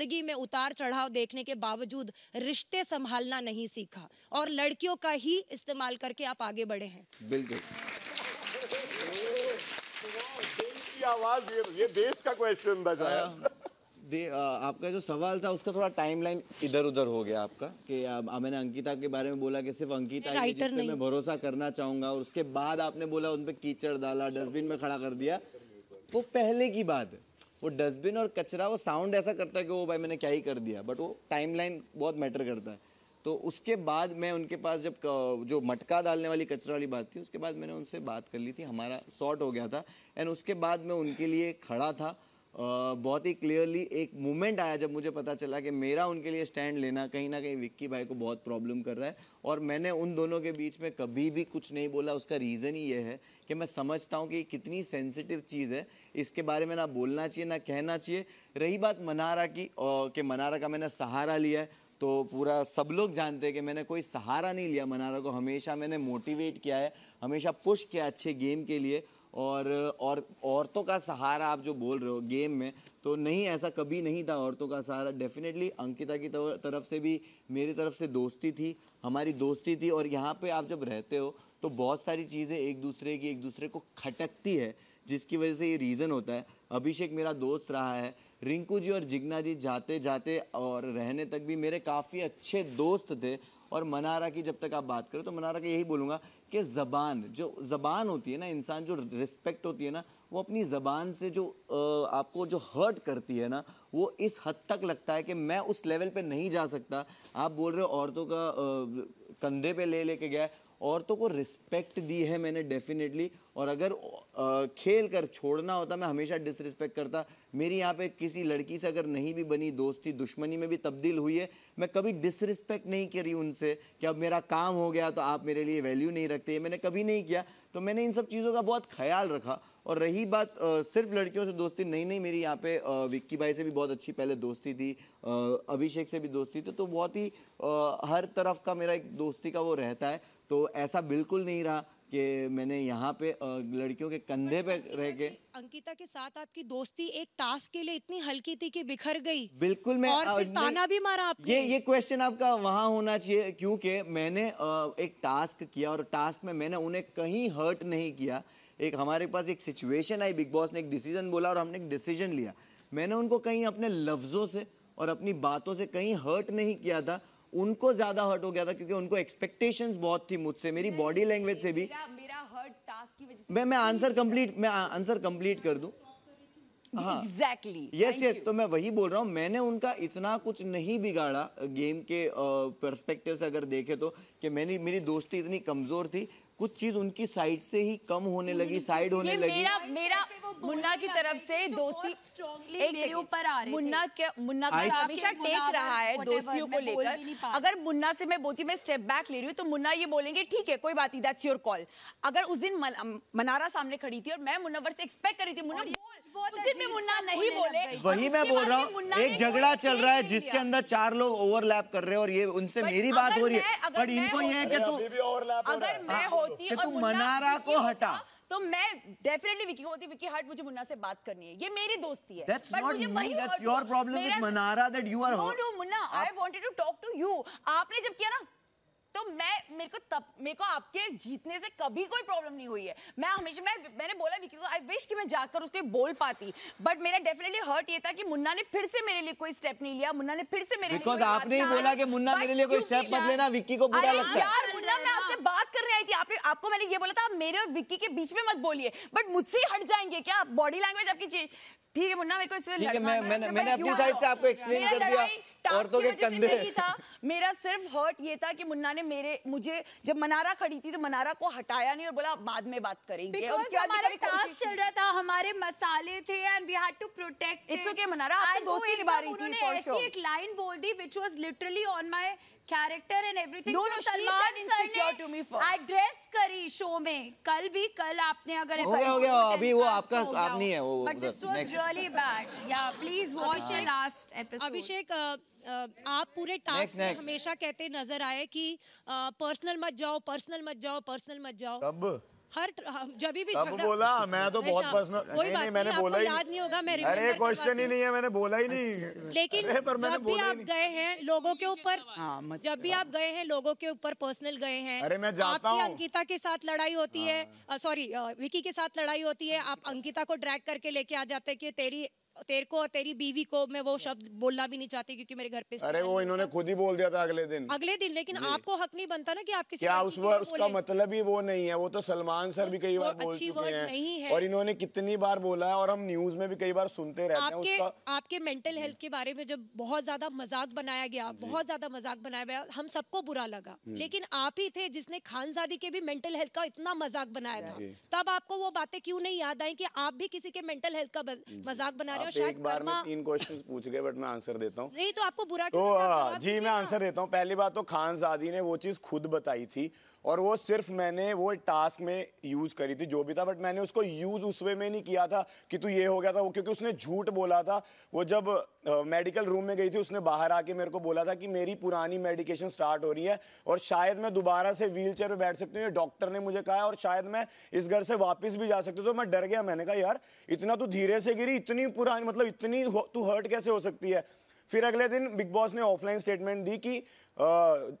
जिंदगी में उतार चढ़ाव देखने के बावजूद रिश्ते संभालना नहीं सीखा और लड़कियों का ही इस्तेमाल करके आप आगे बढ़े हैं बिल्कुल आवाज ये, ये देश का क्वेश्चन दे आ, आपका जो सवाल था उसका थोड़ा टाइमलाइन इधर उधर हो गया आपका कि आ, मैंने अंकिता के बारे में बोला कि सिर्फ अंकिता मैं भरोसा करना चाहूंगा और उसके बाद आपने बोला उन पर कीचड़ डाला डस्टबिन में खड़ा कर दिया वो पहले की बात है वो डस्टबिन और कचरा वो साउंड ऐसा करता है कि वो भाई मैंने क्या ही कर दिया बट वो टाइम बहुत मैटर करता है तो उसके बाद मैं उनके पास जब जो मटका डालने वाली कचरा वाली बात थी उसके बाद मैंने उनसे बात कर ली थी हमारा शॉर्ट हो गया था एंड उसके बाद मैं उनके लिए खड़ा था बहुत ही क्लियरली एक मोमेंट आया जब मुझे पता चला कि मेरा उनके लिए स्टैंड लेना कहीं ना कहीं विक्की भाई को बहुत प्रॉब्लम कर रहा है और मैंने उन दोनों के बीच में कभी भी कुछ नहीं बोला उसका रीज़न ही ये है कि मैं समझता हूँ कि कितनी सेंसिटिव चीज़ है इसके बारे में ना बोलना चाहिए ना कहना चाहिए रही बात मनारा की कि मनारा का मैंने सहारा लिया है तो पूरा सब लोग जानते हैं कि मैंने कोई सहारा नहीं लिया मनारा को हमेशा मैंने मोटिवेट किया है हमेशा पुश किया अच्छे गेम के लिए और और औरतों का सहारा आप जो बोल रहे हो गेम में तो नहीं ऐसा कभी नहीं था औरतों का सहारा डेफिनेटली अंकिता की तरफ से भी मेरी तरफ से दोस्ती थी हमारी दोस्ती थी और यहाँ पे आप जब रहते हो तो बहुत सारी चीज़ें एक दूसरे की एक दूसरे को खटकती है जिसकी वजह से ये रीज़न होता है अभिषेक मेरा दोस्त रहा है रिंकू जी और जिग्ना जी जाते जाते और रहने तक भी मेरे काफ़ी अच्छे दोस्त थे और मनारा की जब तक आप बात करें तो मनारा का यही बोलूँगा कि ज़बान जो ज़बान होती है ना इंसान जो रिस्पेक्ट होती है ना वो अपनी ज़बान से जो आपको जो हर्ट करती है ना वो इस हद तक लगता है कि मैं उस लेवल पे नहीं जा सकता आप बोल रहे हो औरतों का कंधे पे ले लेके गया है औरतों को रिस्पेक्ट दी है मैंने डेफिनेटली और अगर खेल कर छोड़ना होता मैं हमेशा डिसरिस्पेक्ट करता मेरी यहाँ पे किसी लड़की से अगर नहीं भी बनी दोस्ती दुश्मनी में भी तब्दील हुई है मैं कभी डिसरिस्पेक्ट नहीं करी उनसे कि अब मेरा काम हो गया तो आप मेरे लिए वैल्यू नहीं रखते मैंने कभी नहीं किया तो मैंने इन सब चीज़ों का बहुत ख्याल रखा और रही बात आ, सिर्फ लड़कियों से दोस्ती नहीं नहीं मेरी यहाँ पे विक्की भाई से भी बहुत अच्छी पहले दोस्ती थी अभिषेक से भी दोस्ती थी तो बहुत ही आ, हर तरफ का मेरा एक दोस्ती का वो रहता है तो ऐसा बिल्कुल नहीं रहा कि मैंने यहाँ पे लड़कियों के कंधे पे रह के अंकिता के साथ आपकी दोस्ती एक टास्क के लिए इतनी हल्की थी कि बिखर गई बिल्कुल मैं और फिर ताना भी मारा आपने ये ये क्वेश्चन आपका वहाँ होना चाहिए क्योंकि मैंने एक टास्क किया और टास्क में मैंने उन्हें कहीं हर्ट नहीं किया एक हमारे पास एक सिचुएशन आई बिग बॉस ने एक डिसीजन बोला और हमने एक डिसीजन लिया मैंने उनको कहीं अपने लफ्ज़ों से और अपनी बातों से कहीं हर्ट नहीं किया था उनको ज़्यादा हर्ट हो गया था क्योंकि उनको एक्सपेक्टेशंस बहुत थी मुझसे मेरी बॉडी लैंग्वेज से भी मेरा, मेरा हर्ट टास्क की वजह से मैं मैं आंसर तो कंप्लीट मैं आंसर कंप्लीट कर दूं एग्जैक्टली यस यस तो मैं वही बोल रहा हूँ मैंने उनका इतना कुछ नहीं बिगाड़ा गेम के परस्पेक्टिव से अगर देखे तो कि मैंने मेरी दोस्ती इतनी कमजोर थी कुछ चीज उनकी साइड से ही कम होने लगी साइड होने लगी मेरा मेरा मुन्ना की तरफ से दोस्ती मेरे ऊपर आ रही मुन्ना के मुन्ना हमेशा टेक रहा है दोस्तियों को लेकर अगर मुन्ना से मैं बोलती मैं स्टेप बैक ले रही हूँ तो मुन्ना ये बोलेंगे ठीक है कोई बात नहीं दैट्स योर कॉल अगर उस दिन मनारा सामने खड़ी थी और मैं मुन्ना से एक्सपेक्ट कर रही थी मुन्ना बोल में मुन्ना नहीं बोले वही मैं बोल रहा हूँ एक झगड़ा चल रहा है जिसके अंदर चार लोग ओवरलैप कर रहे हैं और ये उनसे मेरी बात हो रही है बट इनको ये है कि तू अगर मैं हाँ, होती तू मनारा को हटा तो मैं डेफिनेटली विकी होती विकी हट मुझे मुन्ना से बात करनी है ये मेरी दोस्ती है that's not मुझे me, that's your problem with Manara that you are no, no, Munna, I wanted to talk to you आपने जब किया ना तो मैं मेरे को तब मेरे को आपके जीतने से कभी कोई प्रॉब्लम नहीं हुई है मैं हमेशा मैं मैंने बोला विकी को आई विश कि मैं जाकर उसको बोल पाती बट मेरा डेफिनेटली हर्ट ये था कि मुन्ना ने फिर से मेरे लिए कोई स्टेप नहीं लिया मुन्ना ने फिर से मेरे लिए लिए आपने ही बोला कि मुन्ना मेरे लिए कोई स्टेप मत लेना विक्की को बुरा लगता है यार मुन्ना मैं आपसे बात कर रही थी आपने आपको मैंने ये बोला था आप मेरे और विक्की के बीच में मत बोलिए बट मुझसे हट जाएंगे क्या बॉडी लैंग्वेज आपकी चेंज ठीक है मुन्ना मेरे को इसमें मैंने अपनी साइड से आपको एक्सप्लेन कर दिया औरतों के कंधे था मेरा सिर्फ हर्ट ये था कि मुन्ना ने मेरे मुझे जब मनारा खड़ी थी तो मनारा को हटाया नहीं और बोला बाद में बात करेंगे हमारा टास्क चल रहा था हमारे मसाले थे and we had to protect it's okay मनारा आप तो दोस्ती निभा रही थी फॉर श्योर एक लाइन बोल दी which was literally on my character and everything जो सलमान सर ने एड्रेस करी शो में कल भी कल आपने अगर हो गया तो हो गया अभी वो आपका आप नहीं है वो but this was really bad या please watch and last episode Abhishek आप पूरे टास्क में हमेशा कहते नजर आए कि पर्सनल मत जाओ पर्सनल मत जाओ पर्सनल मत जाओ कब हर जब भी तब बोला मैं तो बहुत पर्सनल नहीं, नहीं मैंने बोला ही याद नहीं होगा मैं अरे क्वेश्चन ही नहीं है मैंने बोला ही नहीं लेकिन पर मैंने जब भी हाँ, हाँ। आप गए हैं लोगों के ऊपर जब भी आप गए हैं लोगों के ऊपर पर्सनल गए हैं अरे मैं जाता हूँ अंकिता के साथ लड़ाई होती है सॉरी हाँ। विकी के साथ लड़ाई होती है आप अंकिता को ड्रैग करके लेके आ जाते हैं कि तेरी तेरे को और तेरी बीवी को मैं वो शब्द बोलना भी नहीं चाहती क्योंकि मेरे घर पे अरे वो इन्होंने खुद ही बोल दिया था अगले दिन अगले दिन लेकिन आपको हक नहीं बनता ना कि आप किसी क्या उस वक्त उसका मतलब ही वो नहीं है वो तो सलमान सर भी कई बार बोल चुके हैं और इन्होंने कितनी बार बोला है और हम न्यूज में भी कई बार सुनते रहते हैं आपके मेंटल हेल्थ के बारे में जब बहुत ज्यादा मजाक बनाया गया बहुत ज्यादा मजाक बनाया गया हम सबको बुरा लगा हम्म। लेकिन आप ही थे जिसने खानजादी के भी मेंटल हेल्थ का इतना मजाक बनाया था तब आपको वो बातें क्यों नहीं याद आई की आप भी किसी के मेंटल हेल्थ का मजाक बना रहे एक बार में तीन क्वेश्चन पूछ गए बट मैं आंसर देता हूँ नहीं तो आपको बुरा तो हाँ, जी मैं आंसर देता हूँ पहली बात तो खान साधी ने वो चीज खुद बताई थी और वो सिर्फ मैंने वो टास्क में यूज़ करी थी जो भी था बट मैंने उसको यूज़ उस वे में नहीं किया था कि तू ये हो गया था वो क्योंकि उसने झूठ बोला था वो जब मेडिकल रूम में गई थी उसने बाहर आके मेरे को बोला था कि मेरी पुरानी मेडिकेशन स्टार्ट हो रही है और शायद मैं दोबारा से व्हील चेयर पर बैठ सकती हूँ ये डॉक्टर ने मुझे कहा और शायद मैं इस घर से वापस भी जा सकती हूँ तो मैं डर गया मैंने कहा यार इतना तो धीरे से गिरी इतनी पुरानी मतलब इतनी तू हर्ट कैसे हो सकती है फिर अगले दिन बिग बॉस ने ऑफलाइन स्टेटमेंट दी कि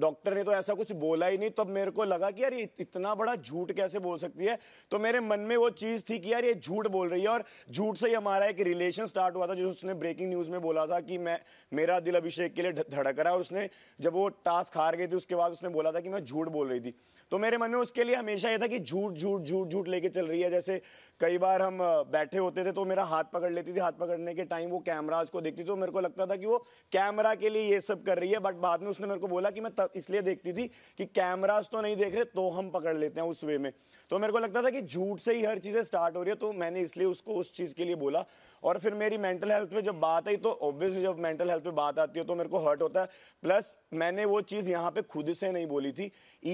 डॉक्टर ने तो ऐसा कुछ बोला ही नहीं तब तो मेरे को लगा कि यार ये इतना बड़ा झूठ कैसे बोल सकती है तो मेरे मन में वो चीज़ थी कि यार ये झूठ बोल रही है और झूठ से ही हमारा एक रिलेशन स्टार्ट हुआ था जो उसने ब्रेकिंग न्यूज़ में बोला था कि मैं मेरा दिल अभिषेक के लिए धड़क रहा है और उसने जब वो टास्क हार गई थी उसके बाद उसने बोला था कि मैं झूठ बोल रही थी तो मेरे मन में उसके लिए हमेशा ये था कि झूठ झूठ झूठ झूठ लेके चल रही है जैसे कई बार हम बैठे होते थे तो मेरा हाथ पकड़ लेती थी हाथ पकड़ने के टाइम वो कैमराज को देखती थी तो मेरे को लगता था कि वो कैमरा के लिए ये सब कर रही है बट बाद में उसने मेरे को बोला कि मैं इसलिए देखती थी कि कैमराज तो नहीं देख रहे तो हम पकड़ लेते हैं उस वे में तो मेरे को लगता था कि झूठ से ही हर चीज़ें स्टार्ट हो रही है तो मैंने इसलिए उसको उस चीज़ के लिए बोला और फिर मेरी मेंटल हेल्थ में जब बात आई तो ऑब्वियसली जब मेंटल हेल्थ में बात आती है तो मेरे को हर्ट होता है प्लस मैंने वो चीज़ यहाँ पे खुद से नहीं बोली थी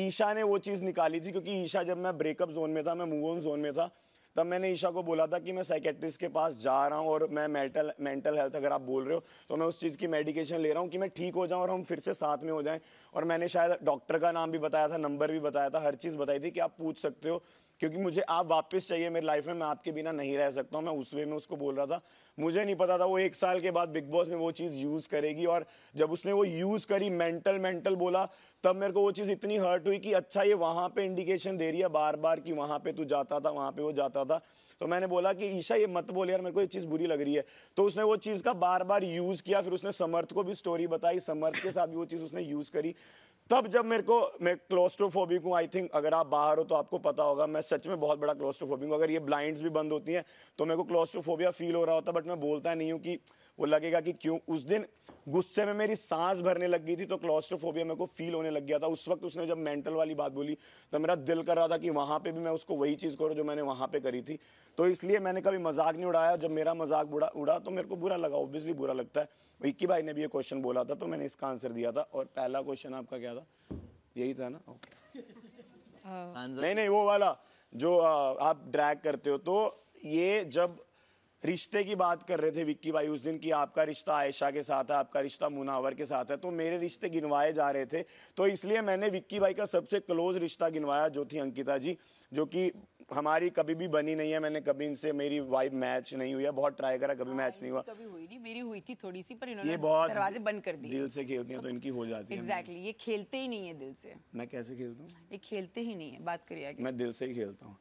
ईशा ने वो चीज़ निकाली थी क्योंकि ईशा जब मैं ब्रेकअप जोन में था मैं मूव ऑन जोन में था तब मैंने ईशा को बोला था कि मैं साइकेट्रिस्ट के पास जा रहा हूँ और मैं मेंटल मेंटल हेल्थ अगर आप बोल रहे हो तो मैं उस चीज़ की मेडिकेशन ले रहा हूँ कि मैं ठीक हो जाऊँ और हम फिर से साथ में हो जाएँ और मैंने शायद डॉक्टर का नाम भी बताया था नंबर भी बताया था हर चीज़ बताई थी कि आप पूछ सकते हो क्योंकि मुझे आप वापस चाहिए मेरी लाइफ में मैं आपके बिना नहीं रह सकता हूँ मैं उस वे में उसको बोल रहा था मुझे नहीं पता था वो एक साल के बाद बिग बॉस में वो चीज़ यूज़ करेगी और जब उसने वो यूज़ करी मेंटल मेंटल बोला तब मेरे को वो चीज़ इतनी हर्ट हुई कि अच्छा ये वहाँ पर इंडिकेशन दे रही है बार बार कि वहाँ पर तू जाता था वहाँ पर वो जाता था तो मैंने बोला कि ईशा ये मत बोल यार मेरे को ये चीज़ बुरी लग रही है तो उसने वो चीज़ का बार बार यूज़ किया फिर उसने समर्थ को भी स्टोरी बताई समर्थ के साथ भी वो चीज़ उसने यूज़ करी तब जब मेरे को मैं क्लोस्ट्रोफोबिक हूँ आई थिंक अगर आप बाहर हो तो आपको पता होगा मैं सच में बहुत बड़ा क्लोस्ट्रोफोबिक हूँ अगर ये ब्लाइंड्स भी बंद होती हैं तो मेरे को क्लोस्ट्रोफोबिया फील हो रहा होता बट मैं बोलता नहीं हूँ कि वो लगेगा कि क्यों उस दिन गुस्से में मेरी सांस भरने लग गई थी तो क्लोस्ट्रोफोबिया मेरे को फील होने लग गया था उस वक्त उसने जब मेंटल वाली बात बोली तो मेरा दिल कर रहा था कि वहाँ पर भी मैं उसको वही चीज़ करूँ जो मैंने वहाँ पर करी थी तो इसलिए मैंने कभी मजाक नहीं उड़ाया जब मेरा मजाक उड़ा उड़ा तो मेरे को बुरा लगा ऑब्वियसली बुरा लगता है तो इक्की भाई ने भी ये क्वेश्चन बोला था तो मैंने इसका आंसर दिया था और पहला क्वेश्चन आपका क्या था होगा यही था ना ओके हाँ, नहीं नहीं वो वाला जो आप ड्रैग करते हो तो ये जब रिश्ते की बात कर रहे थे विक्की भाई उस दिन की आपका रिश्ता आयशा के साथ है आपका रिश्ता मुनावर के साथ है तो मेरे रिश्ते गिनवाए जा रहे थे तो इसलिए मैंने विक्की भाई का सबसे क्लोज रिश्ता गिनवाया जो थी अंकिता जी जो कि हमारी कभी भी बनी नहीं है मैंने कभी इनसे मेरी वाइफ मैच नहीं हुई है बहुत ट्राई करा कभी मैच हाँ, नहीं हुआ कभी हुई नहीं मेरी हुई थी थोड़ी सी पर इन्होंने दरवाजे बंद कर दिए दिल से खेलती हैं तो इनकी हो जाती exactly, है एग्जैक्टली ये खेलते ही नहीं है दिल से मैं कैसे खेलता हूँ ये खेलते ही नहीं है बात करिए मैं दिल से ही खेलता हूँ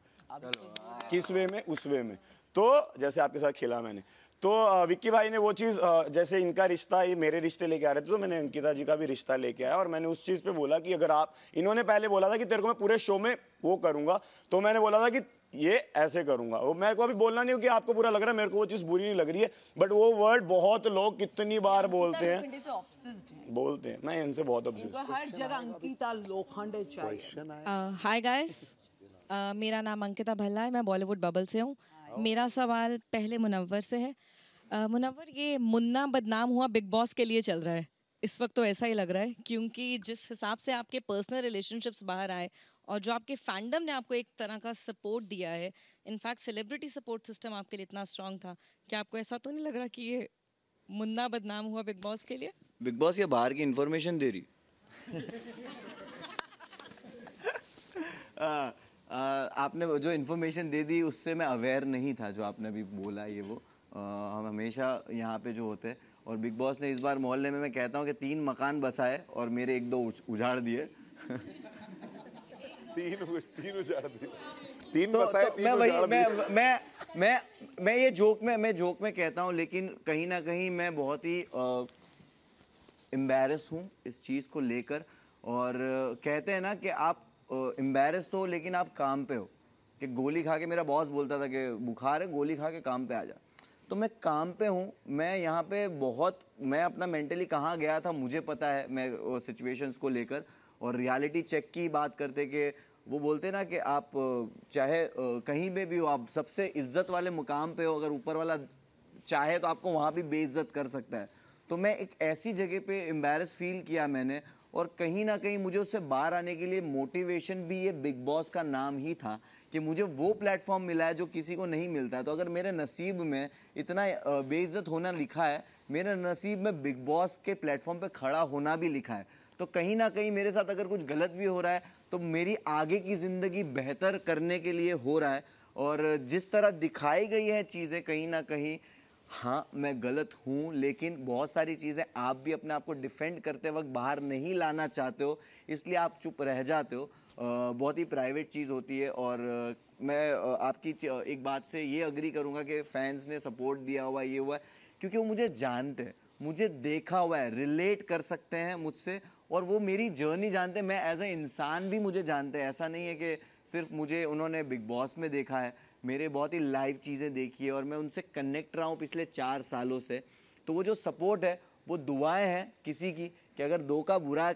किस वे में उस वे में तो जैसे आपके साथ खेला मैंने तो विक्की भाई ने वो चीज़ जैसे इनका रिश्ता ये मेरे रिश्ते लेके आ रहे थे तो मैंने अंकिता जी का भी रिश्ता लेके आया और मैंने उस चीज़ पे बोला कि अगर आप इन्होंने पहले बोला था कि तेरे को मैं पूरे शो में वो करूँगा तो मैंने बोला था कि ये ऐसे करूँगा वो मेरे को अभी बोलना नहीं हो कि आपको बुरा लग रहा है मेरे को वो चीज़ बुरी नहीं लग रही है बट वो वर्ड बहुत लोग कितनी बार बोलते हैं बोलते हैं मैं इनसे बहुत हर जगह लोखंड हाय गाइस मेरा नाम अंकिता भल्ला है मैं बॉलीवुड बबल से हूँ मेरा सवाल पहले मुनवर से है मुनवर ये मुन्ना बदनाम हुआ बिग बॉस के लिए चल रहा है इस वक्त तो ऐसा ही लग रहा है क्योंकि जिस हिसाब से आपके पर्सनल रिलेशनशिप्स बाहर आए और जो आपके फैंडम ने आपको एक तरह का सपोर्ट दिया है इनफैक्ट सेलिब्रिटी सपोर्ट सिस्टम आपके लिए इतना स्ट्रांग था कि आपको ऐसा तो नहीं लग रहा कि ये मुन्ना बदनाम हुआ बिग बॉस के लिए बिग बॉस ये बाहर की इन्फॉर्मेशन दे रही आ, आ, हाँ, आपने जो इन्फॉर्मेशन दे दी उससे मैं अवेयर नहीं था जो आपने अभी बोला ये वो हम हमेशा यहाँ पे जो होते हैं और बिग बॉस ने इस बार मोहल्ले में मैं कहता हूँ कि तीन मकान बसाए और मेरे एक दो उजाड़ दिए तीन तीन उजाड़ दिए तीन तो, बसाए तो, तीन मैं वही मैं मैं मैं मैं ये जोक में मैं जोक में कहता हूँ लेकिन कहीं ना कहीं मैं बहुत ही एम्बेरस हूँ इस चीज़ को लेकर और कहते हैं ना कि आप एम्बेरस तो हो लेकिन आप काम पे हो कि गोली खा के मेरा बॉस बोलता था कि बुखार है गोली खा के काम पे आ जा तो मैं काम पे हूँ मैं यहाँ पे बहुत मैं अपना मेंटली कहाँ गया था मुझे पता है मैं सिचुएशंस को लेकर और रियलिटी चेक की बात करते कि वो बोलते ना कि आप चाहे कहीं पे भी हो आप सबसे इज्जत वाले मुकाम पे हो अगर ऊपर वाला चाहे तो आपको वहाँ भी बेइज्जत कर सकता है तो मैं एक ऐसी जगह पे एम्बेरस फील किया मैंने और कहीं ना कहीं मुझे उससे बाहर आने के लिए मोटिवेशन भी ये बिग बॉस का नाम ही था कि मुझे वो प्लेटफॉर्म मिला है जो किसी को नहीं मिलता है तो अगर मेरे नसीब में इतना बेइज्जत होना लिखा है मेरे नसीब में बिग बॉस के प्लेटफॉर्म पे खड़ा होना भी लिखा है तो कहीं ना कहीं मेरे साथ अगर कुछ गलत भी हो रहा है तो मेरी आगे की ज़िंदगी बेहतर करने के लिए हो रहा है और जिस तरह दिखाई गई है चीज़ें कहीं ना कहीं हाँ मैं गलत हूँ लेकिन बहुत सारी चीज़ें आप भी अपने आप को डिफेंड करते वक्त बाहर नहीं लाना चाहते हो इसलिए आप चुप रह जाते हो बहुत ही प्राइवेट चीज़ होती है और मैं आपकी एक बात से ये अग्री करूँगा कि फैंस ने सपोर्ट दिया हुआ ये हुआ क्योंकि वो मुझे जानते हैं मुझे देखा हुआ है रिलेट कर सकते हैं मुझसे और वो मेरी जर्नी जानते हैं मैं एज ए इंसान भी मुझे जानते हैं ऐसा नहीं है कि सिर्फ मुझे उन्होंने बिग बॉस में देखा है मेरे बहुत ही लाइव चीज़ें देखी है और मैं उनसे कनेक्ट रहा हूँ पिछले चार सालों से तो वो जो सपोर्ट है वो दुआएं हैं किसी की कि अगर दो का बुरा